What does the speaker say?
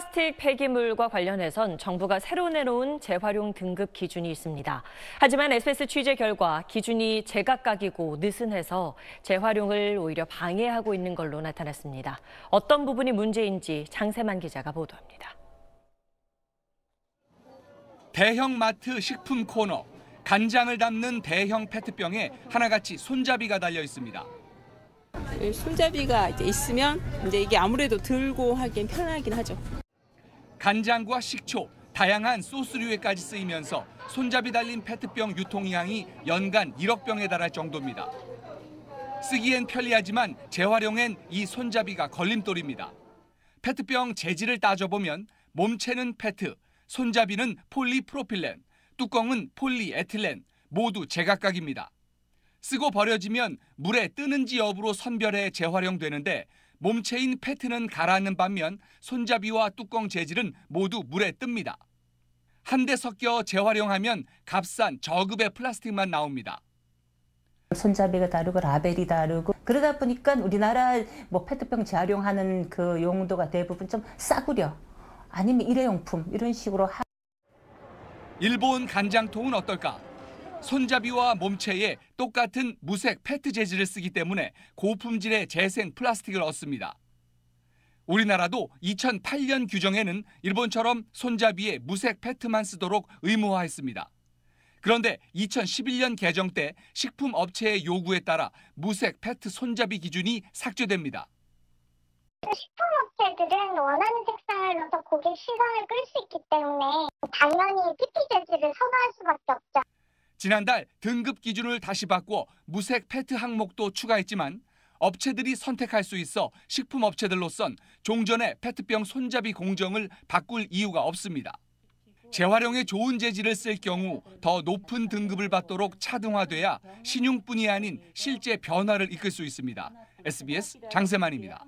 플라스틱 폐기물과 관련해선 정부가 새로 내놓은 재활용 등급 기준이 있습니다. 하지만 SBS 취재 결과 기준이 제각각이고 느슨해서 재활용을 오히려 방해하고 있는 걸로 나타났습니다. 어떤 부분이 문제인지 장세만 기자가 보도합니다. 대형 마트 식품 코너 간장을 담는 대형 페트병에 하나같이 손잡이가 달려 있습니다. 손잡이가 이제 있으면 이제 이게 아무래도 들고 하기엔 편하긴 하죠. 간장과 식초, 다양한 소스류에까지 쓰이면서 손잡이 달린 페트병 유통량이 연간 1억 병에 달할 정도입니다. 쓰기엔 편리하지만 재활용엔 이 손잡이가 걸림돌입니다. 페트병 재질을 따져보면 몸체는 페트, 손잡이는 폴리프로필렌, 뚜껑은 폴리에틸렌 모두 제각각입니다. 쓰고 버려지면 물에 뜨는지 여부로 선별해 재활용되는데 몸체인 패트는 가라앉는 반면 손잡이와 뚜껑 재질은 모두 물에 뜹니다. 한대 섞여 재활용하면 값싼 저급의 플라스틱만 나옵니다. 손잡이가 다르고 라벨이 다르고 그러다 보니까 우리나라 뭐 페트병 재활용하는 그 용도가 대부분 좀 싸구려 아니면 일회용품 이런 식으로 하... 일본 간장통은 어떨까? 손잡이와 몸체에 똑같은 무색 페트 재질을 쓰기 때문에 고품질의 재생 플라스틱을 얻습니다. 우리나라도 2008년 규정에는 일본처럼 손잡이에 무색 페트만 쓰도록 의무화했습니다. 그런데 2011년 개정 때 식품업체의 요구에 따라 무색 페트 손잡이 기준이 삭제됩니다. 식품업체들은 원하는 색상을 넣어서 고객 시선을 끌 수 있기 때문에 당연히 PP 재질을 선호할 수밖에 없죠. 지난달 등급 기준을 다시 바꿔 무색 페트 항목도 추가했지만 업체들이 선택할 수 있어 식품업체들로선 종전의 페트병 손잡이 공정을 바꿀 이유가 없습니다. 재활용에 좋은 재질을 쓸 경우 더 높은 등급을 받도록 차등화돼야 신용뿐이 아닌 실제 변화를 이끌 수 있습니다. SBS 장세만입니다.